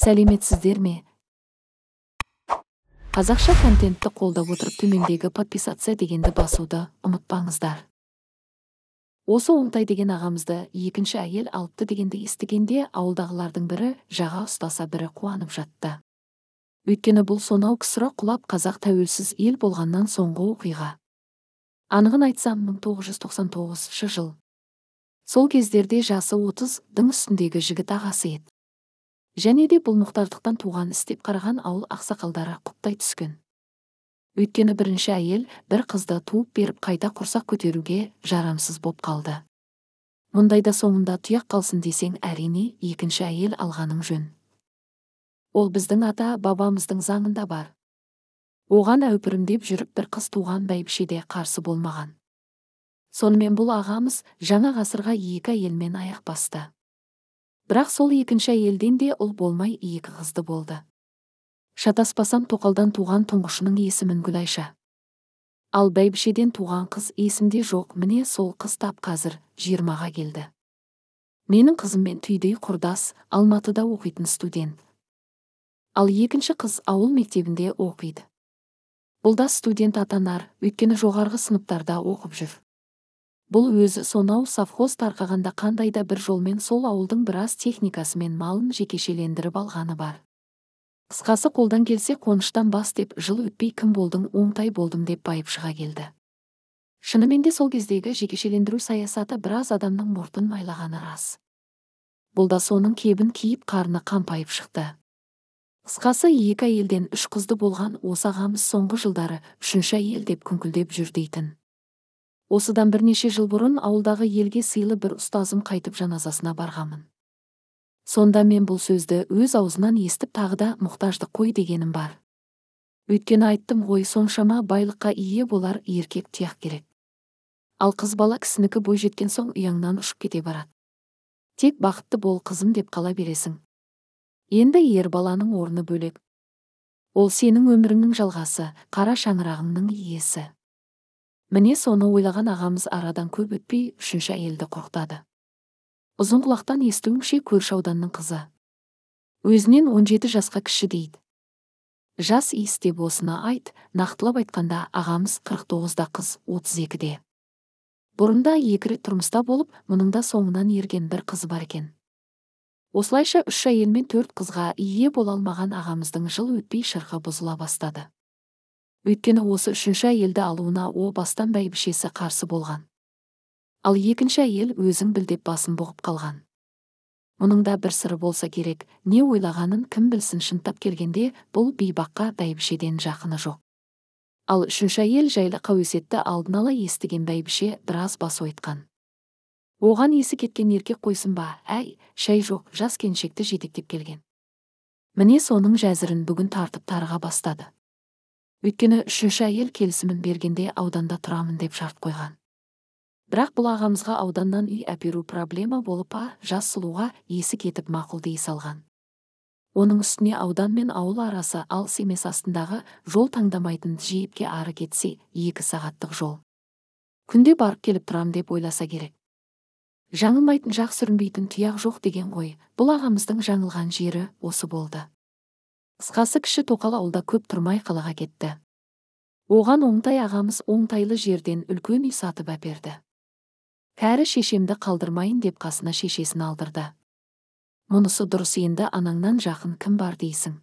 сәлеметсіздер ме қазақша контентті қолдап отырып төмендегі подписаться дегенді басуды ұмытпаңыздар осы оңтай деген ағамызды екінші әйел алыпты дегенді естігенде ауылдағылардың бірі жаға ұстаса бірі қуанып жатты өйткені бұл сонау ксро құлап қазақ тәуелсіз ел болғаннан соңғы оқиға анығын айтсам 1999 жыл сол кездерде жасы дың үстіндегі жігіт ағасы еді және де бұл мұқтаждықтан туған іс деп қараған ауыл ақсақалдары құптай түскен өйткені бірінші әйел бір қызды туып беріп қайта құрсақ көтеруге жарамсыз боп қалды мұндайда соңында тұяқ қалсын десең әрине екінші әйел алғаның жөн ол біздің ата бабамыздың заңында бар оған әупірімдеп жүріп бір қыз туған бәйбіше қарсы болмаған сонымен бұл ағамыз жаңа ғасырға екі әйелмен аяқ басты бірақ сол екінші әйелден де ұл болмай екі қызды болды шатаспасам тоқалдан туған тұңғышының есімін гүлайша ал бәйбішеден туған қыз есімде жоқ міне сол қыз тап қазір жиырмаға келді менің қызыммен түйдей құрдас алматыда оқитын студент ал екінші қыз ауыл мектебінде оқиды бұл да студент атанар өйткені жоғарғы сыныптарда оқып жүр бұл өзі сонау совхоз тарқағанда қандай да бір жолмен сол ауылдың біраз техникасы мен малын жекешелендіріп алғаны бар қысқасы қолдан келсе қоныштан бас деп жыл өтпей кім болдың оңтай болдым деп байып шыға келді шынымен де сол кездегі жекешелендіру саясаты біраз адамның мұртын майлағаны рас бұл да соның кебін киіп қарны қампайып шықты қысқасы екі әйелден үш қызды болған осы ағамыз соңғы жылдары үшінші әйел деп күңкілдеп жүр дейтін осыдан бірнеше жыл бұрын ауылдағы елге сыйлы бір ұстазым қайтып жаназасына барғанмын сонда мен бұл сөзді өз аузынан естіп тағы да мұқтаждық қой дегенім бар өйткені айттым ғой соншама байлыққа ие болар еркек тұяқ керек ал қыз бала кісінікі бой жеткен соң ұяңнан ұшып кете барады тек бақытты бол қызым деп қала бересің енді ер баланың орны бөлек ол сенің өміріңнің жалғасы қара шаңырағыңның иесі міне соны ойлаған ағамыз арадан көп өтпей үшінші әйелді қорқытады ұзынқұлақтан естуімше көрші ауданның қызы өзінен 17 жасқа кіші дейді жас иіс деп осыны айт нақтылап айтқанда ағамыз 49-да қыз 32-де бұрында екі рет тұрмыста болып мұның да соңынан ерген бір қыз бар екен осылайша үш әйел мен төрт қызға ие бола алмаған ағамыздың жыл өтпей шырқы бұзыла бастады өйткені осы үшінші әйелді алуына о бастан бәйбішесі қарсы болған ал екінші әйел өзің біл деп басын бұғып қалған мұның да бір сыры болса керек не ойлағанын кім білсін шынтап келгенде бұл бейбаққа бәйбішеден жақыны жоқ ал үшінші әйел жайлы қауесетті алдын ала естіген бәйбіше біраз бас ойтқан оған есі кеткен еркек қойсын ба әй шай жоқ жас келіншекті жетектеп келген міне соның жәзірін бүгін тартып тарыға бастады өйткені үшінші әйел келісімін бергенде ауданда тұрамын деп шарт қойған бірақ бұл ағамызға ауданнан үй әперу проблема болып па жас сұлуға есі кетіп мақұл дей салған оның үстіне аудан мен ауыл арасы алыс емес астындағы жол таңдамайтын жиіпке ары кетсе екі сағаттық жол күнде барып келіп тұрам деп ойласа керек жаңылмайтын жақ сүрінбейтін тұяқ жоқ деген ғой бұл ағамыздың жаңылған жері осы болды қысқасы кіші тоқал ауылда көп тұрмай қалаға кетті оған оңтай ағамыз оңтайлы жерден үлкен үй сатып әперді кәрі шешемді қалдырмайын деп қасына шешесін алдырды мұнысы дұрыс енді анаңнан жақын кім бар дейсің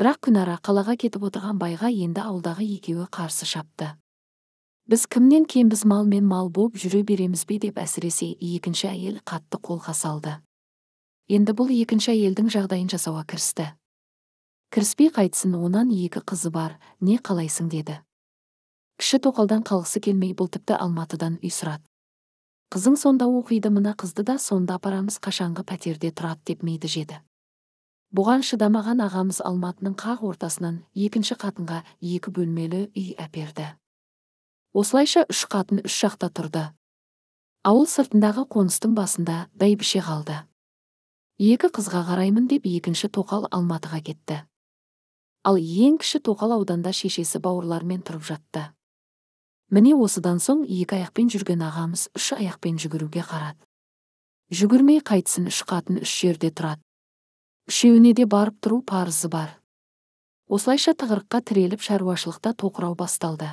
бірақ күнара қалаға кетіп отырған байға енді ауылдағы екеуі қарсы шапты біз кімнен кембіз мал мен мал боп жүре береміз бе деп әсіресе екінші әйел қатты қолға салды енді бұл екінші әйелдің жағдайын жасауға кірісті кіріспей қайтсын онан екі қызы бар не қалайсың деді кіші тоқалдан қалғысы келмей бұл тіпті алматыдан үй сұрады қызың сонда оқиды мына қызды да сонда апарамыз қашанғы пәтерде тұрады деп мейді жеді бұған шыдамаған ағамыз алматының қақ ортасынан екінші қатынға екі бөлмелі үй әперді осылайша үш қатын үш жақта тұрды ауыл сыртындағы қоныстың басында бәйбіше қалды екі қызға қараймын деп екінші тоқал алматыға кетті ал ең кіші тоқал ауданда шешесі бауырлармен тұрып жатты міне осыдан соң екі аяқпен жүрген ағамыз үш аяқпен жүгіруге қарады жүгірмей қайтсын үш қатын үш жерде тұрады үшеуіне де барып тұру парызы бар осылайша тығырыққа тіреліп шаруашылықта тоқырау басталды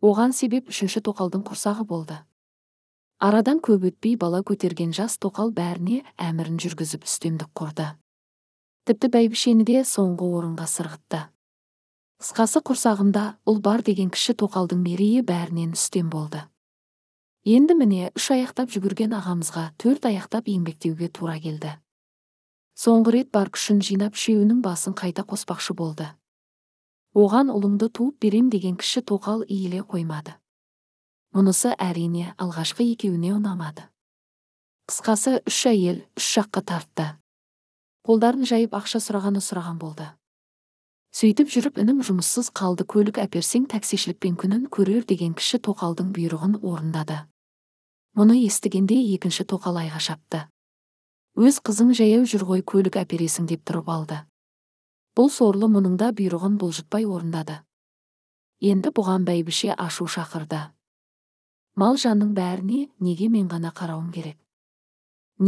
оған себеп үшінші тоқалдың құрсағы болды арадан көп өтпей бала көтерген жас тоқал бәріне әмірін жүргізіп үстемдік құрды тіпті бәйбішені де соңғы орынға сырғытты қысқасы құрсағында ұл бар деген кіші тоқалдың мерейі бәрінен үстем болды енді міне үш аяқтап жүгірген ағамызға төрт аяқтап еңбектеуге тура келді соңғы рет бар күшін жинап үшеуінің басын қайта қоспақшы болды оған ұлыңды туып берем деген кіші тоқал иіле қоймады мұнысы әрине алғашқы екеуіне ұнамады қысқасы үш әйел үш жаққа тартты қолдарын жайып ақша сұрағаны сұраған болды сөйтіп жүріп інім жұмыссыз қалды көлік әперсең таксишілікпен күнін көрер деген кіші тоқалдың бұйрығын орындады мұны естігенде екінші тоқал айға шапты өз қызың жаяу жүр ғой көлік әпересің деп тұрып алды бұл сорлы мұның да бұйрығын бұлжытпай орындады енді бұған бәйбіше ашу шақырды мал жанның бәріне неге мен ғана қарауым керек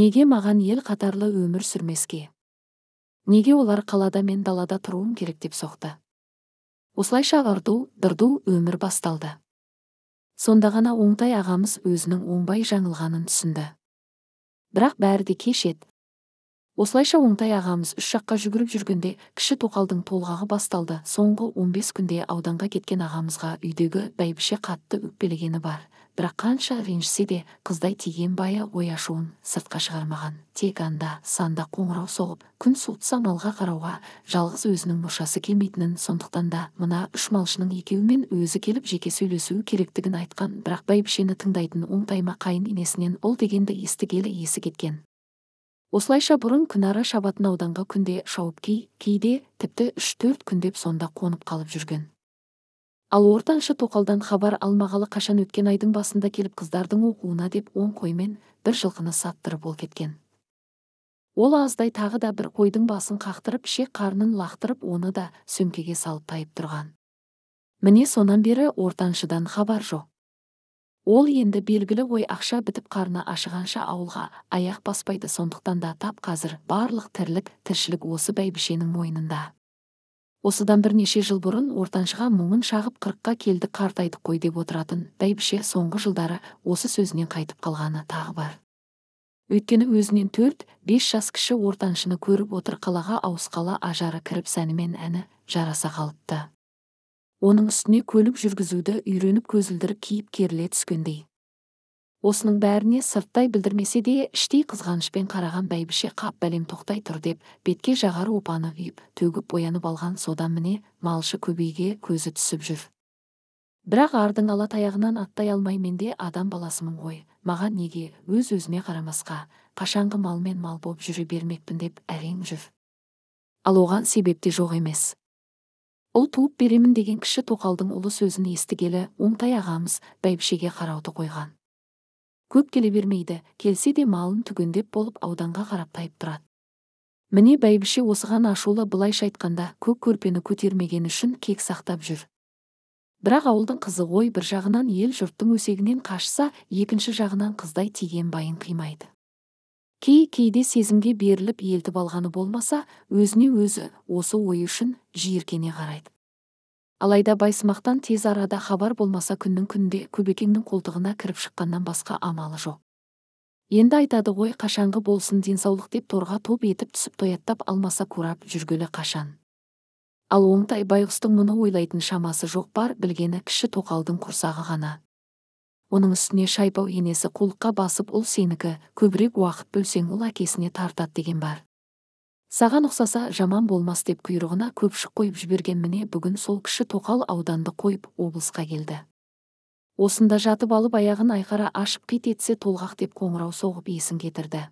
неге маған ел қатарлы өмір сүрмеске неге олар қалада мен далада тұруым керек деп соқты осылайша ырду дырду өмір басталды сонда ғана оңтай ағамыз өзінің оңбай жаңылғанын түсінді бірақ бәрі де кеш еді осылайша оңтай ағамыз үш жаққа жүгіріп жүргенде кіші тоқалдың толғағы басталды соңғы 15 күнде ауданға кеткен ағамызға үйдегі бәйбіше қатты өкпелегені бар бірақ қанша ренжісе де қыздай тиген байы ой ашуын сыртқа шығармаған тек анда санда қоңырау соғып күн суытса малға қарауға жалғыз өзінің мұршасы келмейтінін сондықтан да мына үш малшының екеуімен өзі келіп жеке сөйлесуі керектігін айтқан бірақ бәйбішені тыңдайтын оңтайма қайын енесінен ол дегенді естігелі есі кеткен осылайша бұрын күнара шабатын ауданға күнде шауып кей кейде тіпті үш төрт күндеп сонда қонып қалып жүрген ал ортаншы тоқалдан хабар алмағалы қашан өткен айдың басында келіп қыздардың оқуына деп он қоймен бір жылқыны саттырып ол кеткен ол аздай тағы да бір қойдың басын қақтырып ішек қарнын лақтырып оны да сөмкеге салып тайып тұрған міне сонан бері ортаншыдан хабар жоқ ол енді белгілі ой ақша бітіп қарны ашығанша ауылға аяқ баспайды сондықтан да тап қазір барлық тірлік тіршілік осы бәйбішенің мойнында осыдан бірнеше жыл бұрын ортаншыға мұңын шағып қырыққа келді қартайдық қой деп отыратын бәйбіше соңғы жылдары осы сөзінен қайтып қалғаны тағы бар өйткені өзінен төрт бес жас кіші ортаншыны көріп отыр қалаға ауысқалы ажары кіріп сәнімен әні жараса қалыпты оның үстіне көлік жүргізуді үйреніп көзілдірік киіп керіле түскендей осының бәріне сырттай білдірмесе де іштей қызғанышпен қараған бәйбіше қап бәлем тоқтай тұр деп бетке жағар опаны төгіп оянып алған содан міне малшы көбейге көзі түсіп жүр бірақ ардың ала таяғынан аттай алмай мен де адам баласымын ғой маған неге өз өзіме қарамасқа қашанғы малмен мал боп жүре бермекпін деп әрең жүр ал оған себеп те жоқ емес ұл туып беремін деген кіші тоқалдың ұлы сөзін естігелі оңтай ағамыз бәйбішеге қарауды қойған көп келе бермейді келсе де малын түгендеп болып ауданға қарап тайып тұрады міне бәйбіше осыған ашулы былайша айтқанда көк көрпені көтермегені үшін кек сақтап жүр бірақ ауылдың қызы ғой бір жағынан ел жұрттың өсегінен қашса екінші жағынан қыздай тиген байын қимайды кей кейде сезімге беріліп елтіп алғаны болмаса өзіне өзі осы ой үшін жиіркене қарайды алайда байсымақтан тез арада хабар болмаса күннің күнде көбекеңнің қолтығына кіріп шыққаннан басқа амалы жоқ енді айтады ғой қашанғы болсын денсаулық деп торға топ етіп түсіп тояттап алмаса курап жүргелі қашан ал оңтай байғұстың мұны ойлайтын шамасы жоқ бар білгені кіші тоқалдың құрсағы ғана оның үстіне шайпау енесі қулыққа басып ұл сенікі көбірек уақыт бөлсең ол әкесіне тартады деген бар саған ұқсаса жаман болмас деп құйрығына көпшік қойып жіберген міне бүгін сол кіші тоқал ауданды қойып облысқа келді осында жатып алып аяғын айқара ашып қит етсе толғақ деп қоңырау соғып есін кетірді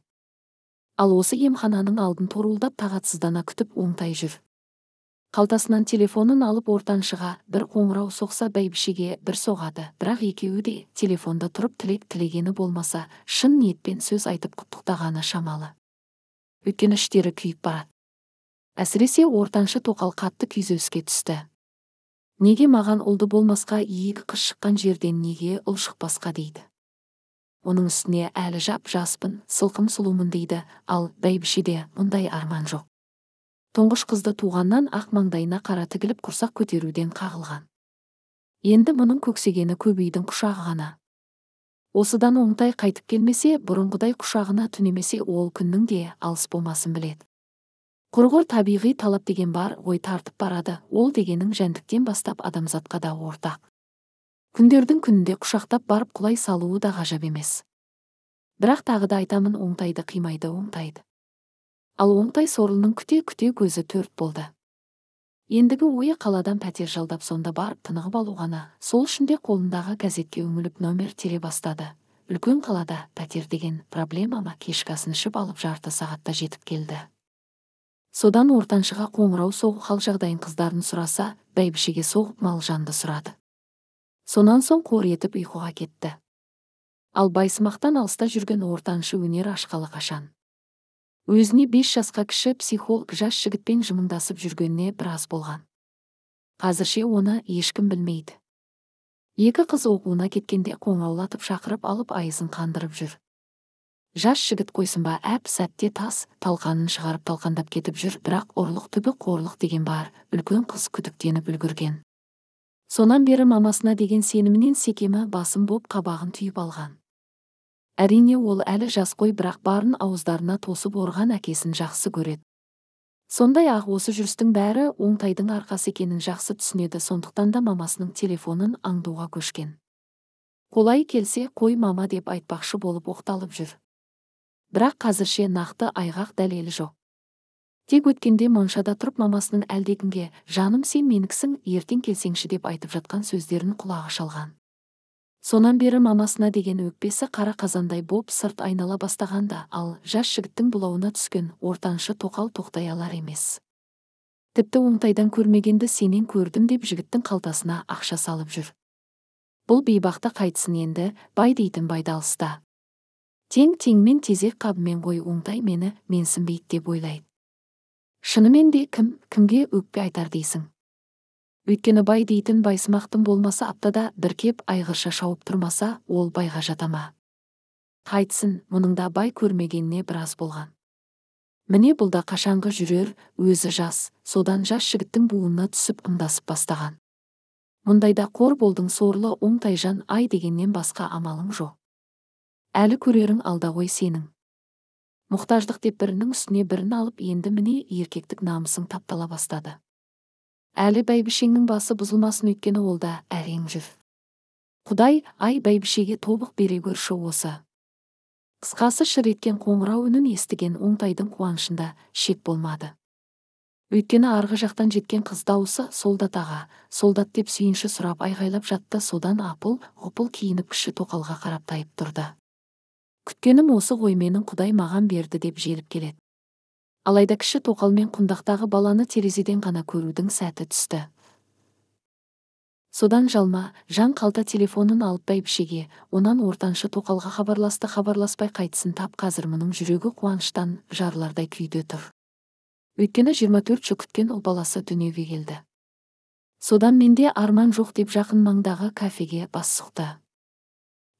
ал осы емхананың алдын торуылдап тағатсыздана күтіп оңтай жүр қалтасынан телефонын алып ортаншыға бір қоңырау соқса бәйбішеге бір соғады бірақ екеуі де телефонда тұрып тілек тілегені болмаса шын ниетпен сөз айтып құттықтағаны шамалы өйткені іштері күйіп барады әсіресе ортаншы тоқал қатты күйзеліске түсті неге маған ұлды болмасқа екі қыз шыққан жерден неге ұл шықпасқа дейді оның үстіне әлі жап жаспын сылқым сұлумын дейді ал бәйбішеде мұндай арман жоқ тұңғыш қызды туғаннан ақ маңдайына қара тігіліп құрсақ көтеруден қағылған енді мұның көксегені көбейдің құшағы ғана осыдан оңтай қайтып келмесе бұрынғыдай құшағына түнемесе ол күннің де алыс болмасын біледі құрғыр табиғи талап деген бар ой тартып барады ол дегенің жәндіктен бастап адамзатқа да ортақ күндердің күнінде құшақтап барып құлай салуы да ғажап емес бірақ тағы да айтамын оңтайды қимайды оңтайды ал оңтай сорлының күте-күте көзі төрт болды. Ендігі ойы қаладан пәтер жалдап сонда барып тынығып алу ғана, сол үшін қолындағы газетке үңіліп номер тере бастады. Үлкен қалада пәтер деген проблема кешкі асын ішіп алып жарты сағатта жетіп келді. Содан ортаншыға қоңырау соғып хал жағдайын қыздарын сұраса, бәйбішеге соғып малжанды сұрады. Сонан соң қор етіп ұйқыға кетті. Ал байсымақтан алыста жүрген ортаншы өнер ашқалы қашан өзіне бес жасқа кіші психолог жас жігітпен жымыңдасып жүргеніне біраз болған қазірше оны ешкім білмейді екі қыз оқуына кеткенде қоңаулатып шақырып алып айызын қандырып жүр жас жігіт ба әп сәтте тас талқанын шығарып талқандап кетіп жүр бірақ ұрлық түбі қорлық деген бар үлкен қыз күдіктеніп үлгірген сонан бері мамасына деген сенімінен секемі басым боп қабағын түйіп алған әрине ол әлі жас қой бірақ барын ауыздарына тосып орған әкесін жақсы көреді сондай ақ осы жүрістің бәрі оңтайдың арқасы екенін жақсы түсінеді сондықтан да мамасының телефонын аңдуға көшкен қолай келсе қой мама деп айтпақшы болып оқталып жүр бірақ қазірше нақты айғақ дәлелі жоқ тек өткенде моншада тұрып мамасының әлдекімге жаным сен менікісің ертең келсеңші деп айтып жатқан сөздерін құлағы шалған сонан бері мамасына деген өкпесі қара қазандай боп сырт айнала бастағанда ал жас жігіттің бұлауына түскен ортаншы тоқал тоқтай алар емес тіпті оңтайдан көрмегенді сенен көрдім деп жігіттің қалтасына ақша салып жүр бұл бейбақты қайтсын енді бай дейтін алыста тең теңмен тезек қабымен ғой оңтай мені менсінбейді деп ойлайды шынымен де кім кімге өкпе айтар дейсің өйткені бай дейтін байсымақтың болмаса аптада бір кеп айғырша шауып тұрмаса ол байға жатама. ма қайтсын мұның да бай көрмегеніне біраз болған міне бұл да қашанғы жүрер өзі жас содан жас жігіттің буынына түсіп ымдасып бастаған мұндайда қор болдың сорлы оңтайжан ай дегеннен басқа амалың жоқ әлі көрерің алда ғой сенің мұқтаждық деп бірінің үстіне бірін алып енді міне еркектік намысың таптала бастады әлі бәйбішеңнің басы бұзылмасын өйткені ол да әрең жүр құдай ай бәйбішеге тобық бере көрші осы қысқасы шыр еткен қоңырау үнін естіген оңтайдың қуанышында шек болмады өйткені арғы жақтан жеткен қыз дауысы солдат аға солдат деп сүйінші сұрап айғайлап жатты содан апыл ғұпыл киініп кіші тоқалға қарап тайып тұрды күткенім осы ғой менің құдай маған берді деп желіп келеді алайда кіші тоқал мен құндақтағы баланы терезеден ғана көрудің сәті түсті содан жалма жан қалта телефонын алып бәйбішеге онан ортаншы тоқалға хабарласты хабарласпай қайтсын тап қазір мұның жүрегі қуаныштан жарылардай күйде тұр өйткені 24 жыл күткен ұл баласы дүниеге келді содан менде арман жоқ деп жақын маңдағы кафеге бас сұқты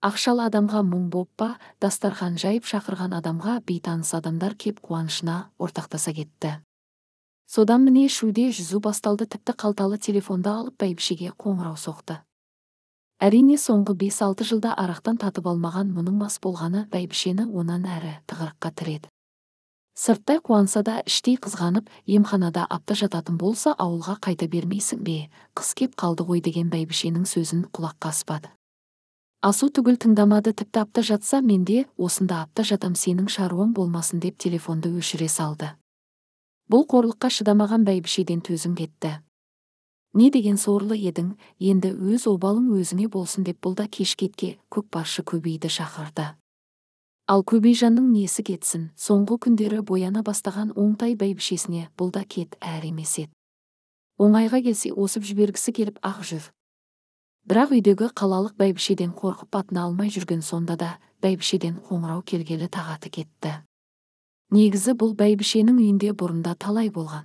ақшалы адамға мұң боппа дастархан жайып шақырған адамға бейтаныс адамдар кеп қуанышына ортақтаса кетті содан міне шуде жүзу басталды тіпті қалталы телефонды алып бәйбішеге қоңырау соқты әрине соңғы 5-6 жылда арақтан татып алмаған мұның мас болғаны бәйбішені онан әрі тығырыққа тіреді сырттай қуанса да іштей қызғанып емханада апта жататын болса ауылға қайта бермейсің бе қыс кеп қалды ғой деген бәйбішенің сөзін құлаққа аспады асу түгіл тыңдамады тіпті апта жатса мен де осында апта жатам сенің шаруаң болмасын деп телефонды өшіре салды бұл қорлыққа шыдамаған бәйбішеден төзім кетті не деген сорлы едің енді өз обалың өзіңе болсын деп бұл да кеш кетке көкпаршы көбейді шақырды ал көбейжанның несі кетсін соңғы күндері бояна бастаған оңтай бәйбішесіне бұл да кет әр емес еді оңайға келсе осып жібергісі келіп ақ жүр бірақ үйдегі қалалық бәйбішеден қорқып атын алмай жүрген сонда да бәйбішеден қоңырау келгелі тағаты кетті негізі бұл бәйбішенің үйінде бұрында талай болған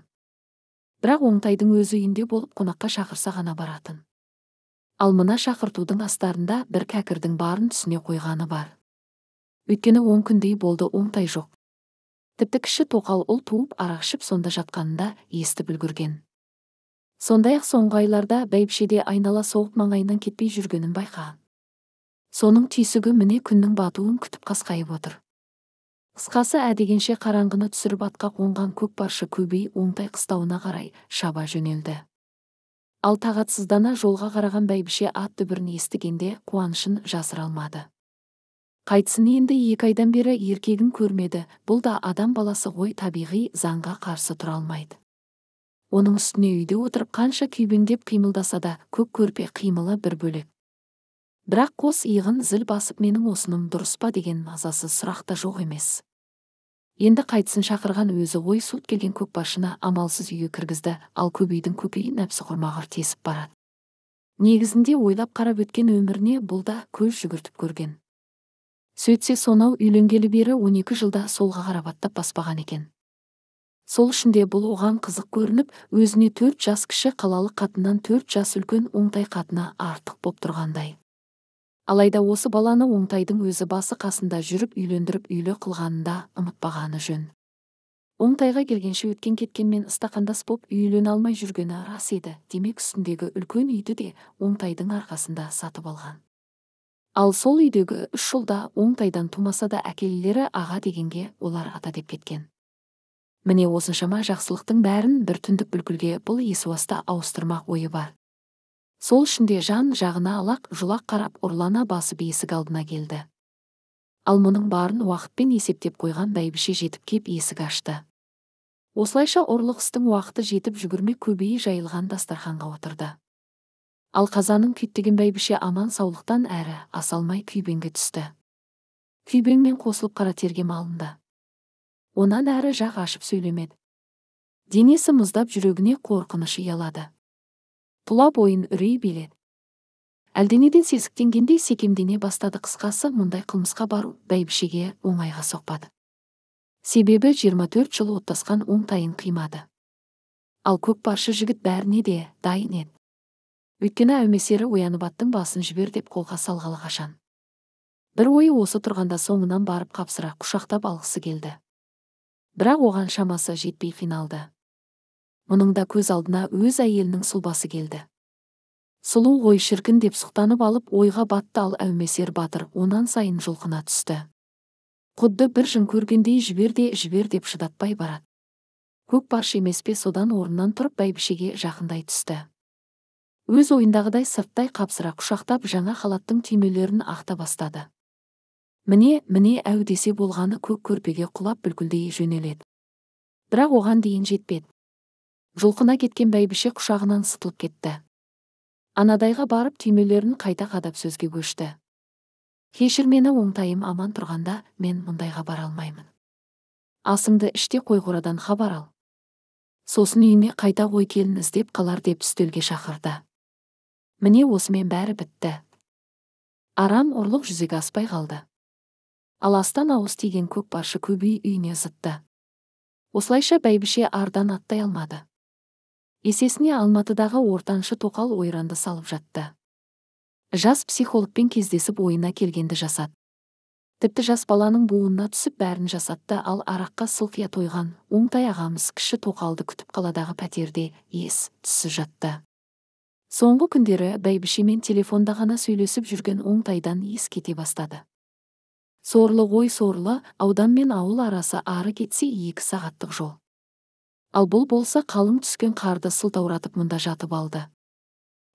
бірақ оңтайдың өзі үйінде болып қонаққа шақырса ғана баратын ал мына шақыртудың астарында бір кәкірдің барын түсіне қойғаны бар өйткені он күндей болды оңтай жоқ тіпті кіші тоқал ұл туып арақ сонда жатқанында естіп үлгірген сондай ақ соңғы айларда бәйбішеде айнала соғып маңайынан кетпей жүргенін байқа. соның түйсігі міне күннің батуын күтіп қасқайып отыр қысқасы әдегенше қараңғыны түсіріп атқа қонған баршы көбей оңтай қыстауына қарай шаба жөнелді ал тағатсыздана жолға қараған бәйбіше ат дүбірін естігенде қуанышын жасыра алмады қайтсын енді екі айдан бері еркегін көрмеді бұл да адам баласы ғой табиғи заңға қарсы тұра алмайды оның үстіне үйде отырып қанша күйбеңдеп қимылдаса да көк көрпе қимылы бір бөлек бірақ қос иығын зіл басып менің осыным дұрыс па деген мазасы сұрақ та жоқ емес енді қайтсын шақырған өзі ой суыт келген көкбасшыны амалсыз үйге кіргізді ал көбейдің көкейі нәпсі құрмағыр тесіп барады негізінде ойлап қарап өткен өміріне бұл да көз жүгіртіп көрген сөйтсе сонау үйленгелі бері екі жылда солға қарап аттап баспаған екен сол де бұл оған қызық көрініп өзіне төрт жас кіші қалалық қатыннан төрт жас үлкен оңтай қатыны артық боп тұрғандай алайда осы баланы оңтайдың өзі басы қасында жүріп үйлендіріп үйлі қылғанында ұмытпағаны жөн оңтайға келгенше өткен кеткенмен ыстақандас боп үйлене алмай жүргені рас еді демек үстіндегі үлкен үйді де оңтайдың арқасында сатып алған ал сол үйдегі үш жылда оңтайдан тумаса да әкелілері аға дегенге олар ата деп кеткен міне осыншама жақсылықтың бәрін бір түндік бүлкілге бұл есуаста ауыстырмақ ойы бар сол ішінде жан жағына алақ жұлақ қарап ұрлана басып есік алдына келді ал мұның барын уақытпен есептеп қойған бәйбіше жетіп кеп есік ашты осылайша ұрлық істің уақыты жетіп жүгірме көбейі жайылған дастарханға отырды ал қазаның күйттеген бәйбіше аман саулықтан әрі асалмай күйбеңге түсті күйбеңмен қосылып қара терге малынды онан әрі жақ ашып сөйлемеді денесі мұздап жүрегіне қорқыныш ұялады тұла бойын үрей биледі әлденеден сескенгендей секемдене бастады қысқасы мұндай қылмысқа бару бәйбішеге оңайға соқпады себебі 24 жыл оттасқан оңтайын қимады ал көкпаршы жігіт бәріне де дайын еді өйткені әумесері оянып аттың басын жібер деп қолға салғалы қашан бір ойы осы тұрғанда соңынан барып қапсыра құшақтап алғысы келді бірақ оған шамасы жетпей финалды. мұның да көз алдына өз әйелінің сұлбасы келді сұлу ғой шіркін деп сұқтанып алып ойға батты ал әумесер батыр онан сайын жұлқына түсті құдды бір жын көргендей жібер де жібер деп шыдатпай барады көкпаршы емес пе содан орыннан тұрып бәйбішеге жақындай түсті өз ойындағыдай сырттай қапсыра құшақтап жаңа халаттың түймелерін ақта бастады міне міне әу десе болғаны көк көрпеге құлап бүлкілдей жөнеледі бірақ оған дейін жетпеді жұлқына кеткен бәйбіше құшағынан сытылып кетті анадайға барып түймелерін қайта қадап сөзге көшті кешір мені оңтайым аман тұрғанда мен мұндайға бара алмаймын асыңды іште қойқорадан хабар ал сосын үйіне қайта ғой келін іздеп қалар деп үстелге шақырды міне осымен бәрі бітті арам ұрлық жүзеге аспай қалды ал астан ауыз тиген көкпаршы көбей үйіне зытты осылайша бәйбіше ардан аттай алмады есесіне алматыдағы ортаншы тоқал ойранды салып жатты жас психологпен кездесіп ойына келгенді жасат тіпті жас баланың буынына түсіп бәрін жасатты ал араққа сылқия тойған оңтай ағамыз кіші тоқалды күтіп қаладағы пәтерде ес түсі жатты соңғы күндері бәйбішемен телефонда ғана сөйлесіп жүрген оңтайдан ес кете бастады сорлы ғой сорлы аудан мен ауыл арасы ары кетсе екі сағаттық жол ал бұл болса қалың түскен қарды сылтауратып мұнда жатып алды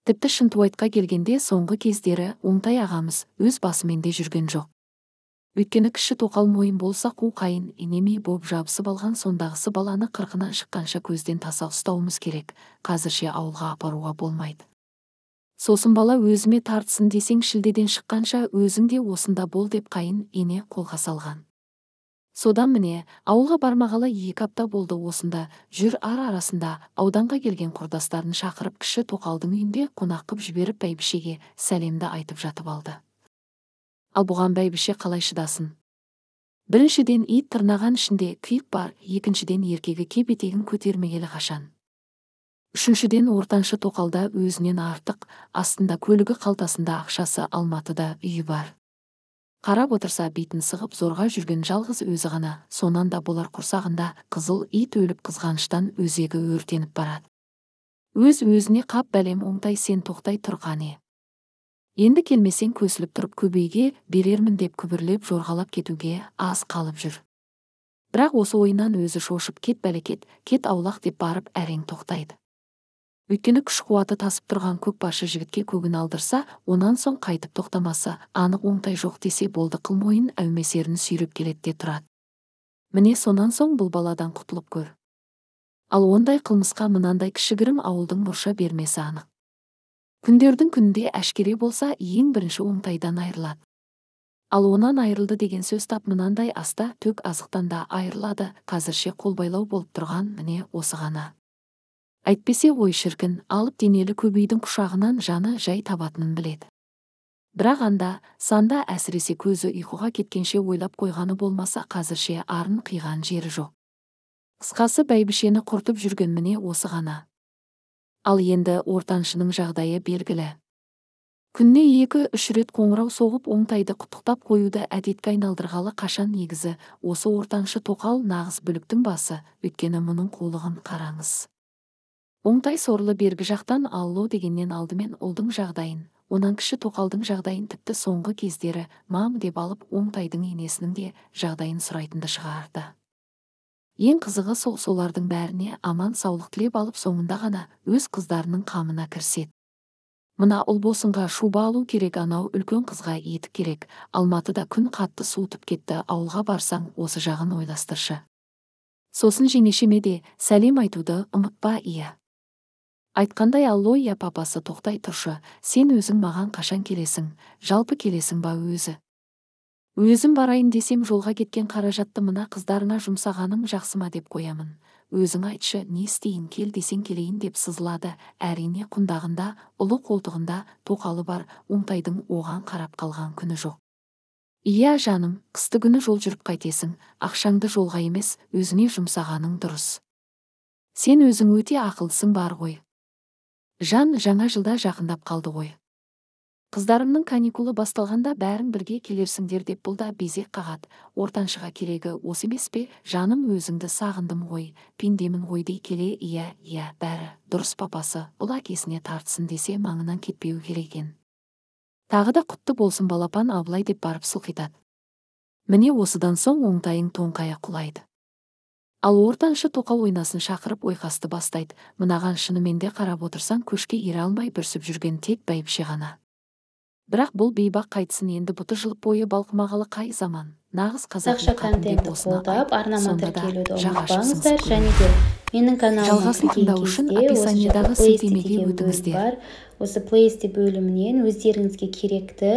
тіпті шынтуайтқа келгенде соңғы кездері оңтай ағамыз өз басымен де жүрген жоқ өйткені кіші тоқал мойын болса қу қайын енеме боп жабысып алған сондағысы баланы қырқынан шыққанша көзден таса ұстауымыз керек қазірше ауылға апаруға болмайды сосын бала өзіме тартсын десең шілдеден шыққанша өзің де осында бол деп қайын ене қолға салған содан міне ауылға бармағалы екі апта болды осында жүр ар арасында ауданға келген құрдастарын шақырып кіші тоқалдың үйінде қонақ қып жіберіп бәйбішеге сәлемді айтып жатып алды ал бұған бәйбіше қалай шыдасын біріншіден ит тырнаған ішінде күйік бар екіншіден еркегі кеп етегін көтермегелі қашан үшіншіден ортаншы тоқалда өзінен артық астында көлігі қалтасында ақшасы алматыда үйі бар қарап отырса бетін сығып зорға жүрген жалғыз өзі ғана сонан да болар құрсағында қызыл ит өліп қызғаныштан өзегі өртеніп барады өз өзіне қап бәлем оңтай сен тоқтай тұр қане енді келмесең көсіліп тұрып көбейге берермін деп күбірлеп жорғалап кетуге аз қалып жүр бірақ осы ойынан өзі шошып кет бәлекет кет аулақ деп барып әрең тоқтайды өйткені күш қуаты тасып тұрған көкбасшы жігітке көгін алдырса онан соң қайтып тоқтамаса анық оңтай жоқ десе болды қылмойын әумесерін сүйреп келеді де тұрады міне сонан соң бұл баладан құтылып көр ал ондай қылмысқа мынандай кішігірім ауылдың мұрша бермесі анық күндердің күнінде әшкере болса ең бірінші оңтайдан айырылады ал онан айырылды деген сөз тап мынандай аста төк азықтан да айырылады қазірше қолбайлау болып тұрған міне осы ғана әйтпесе ой шіркін алып денелі көбейдің құшағынан жаны жай табатынын біледі бірақ анда санда әсіресе көзі ұйқыға кеткенше ойлап қойғаны болмаса қазірше арын қиған жері жоқ қысқасы бәйбішені құртып жүрген міне осы ғана ал енді ортаншының жағдайы белгілі күніне екі үш рет қоңырау соғып оңтайды құттықтап қоюды әдетке айналдырғалы қашан негізі осы ортаншы тоқал нағыз бүліктің басы өйткені мұның қулығын қараңыз оңтай сорлы бергі жақтан алло дегеннен алдымен ұлдың жағдайын онан кіші тоқалдың жағдайын тіпті соңғы кездері мам деп алып оңтайдың енесінің де жағдайын сұрайтынды шығарды ең қызығы сол солардың бәріне аман саулық тілеп алып соңында ғана өз қыздарының қамына кіріседі мына ұл босынға шуба алу керек анау үлкен қызға етік керек алматыда күн қатты суытып кетті ауылға барсаң осы жағын ойластыршы сосын жеңешеме де сәлем айтуды ұмытпа иә айтқандай аллоя папасы тоқтай тұршы сен өзің маған қашан келесің жалпы келесің ба өзі өзім барайын десем жолға кеткен қаражатты мына қыздарына жұмсағаным жақсы ма деп қоямын өзің айтшы не істейін кел десең келейін деп сызылады әрине құндағында ұлы қолтығында тоқалы бар оңтайдың оған қарап қалған күні жоқ иә жаным қысты күні жол жүріп қайтесің ақшаңды жолға емес өзіңе жұмсағаның дұрыс сен өзің өте ақылсың бар ғой жан жаңа жылда жақындап қалды ғой қыздарымның каникулы басталғанда бәрін бірге келерсіңдер деп бұл да безек қағады ортаншыға керегі осы емес пе жаным өзіңді сағындым ғой пендемін ғой дей келе иә иә бәрі дұрыс папасы бұл әкесіне тартсын десе маңынан кетпеу керек екен тағы да құтты болсын балапан абылай деп барып сылқитады міне осыдан соң оңтайың тоңқая құлайды ал ортаншы тоқал ойнасын шақырып ойқасты бастайды мынаған шынымен де қарап отырсаң көшке ере алмай бүрсіп жүрген тек бәйбіше ғана бірақ бұл бейбақ қайтсын енді бұты жылып бойы балқымағалы қай заман нағыз қазақша контентті қолдап арнама тіркелуді ұмытпаңыздар және де менің каналыма тіркелген үшін описаниедағы сілтемеге өтіңіздер осы плейсте бөлімінен өздеріңізге керекті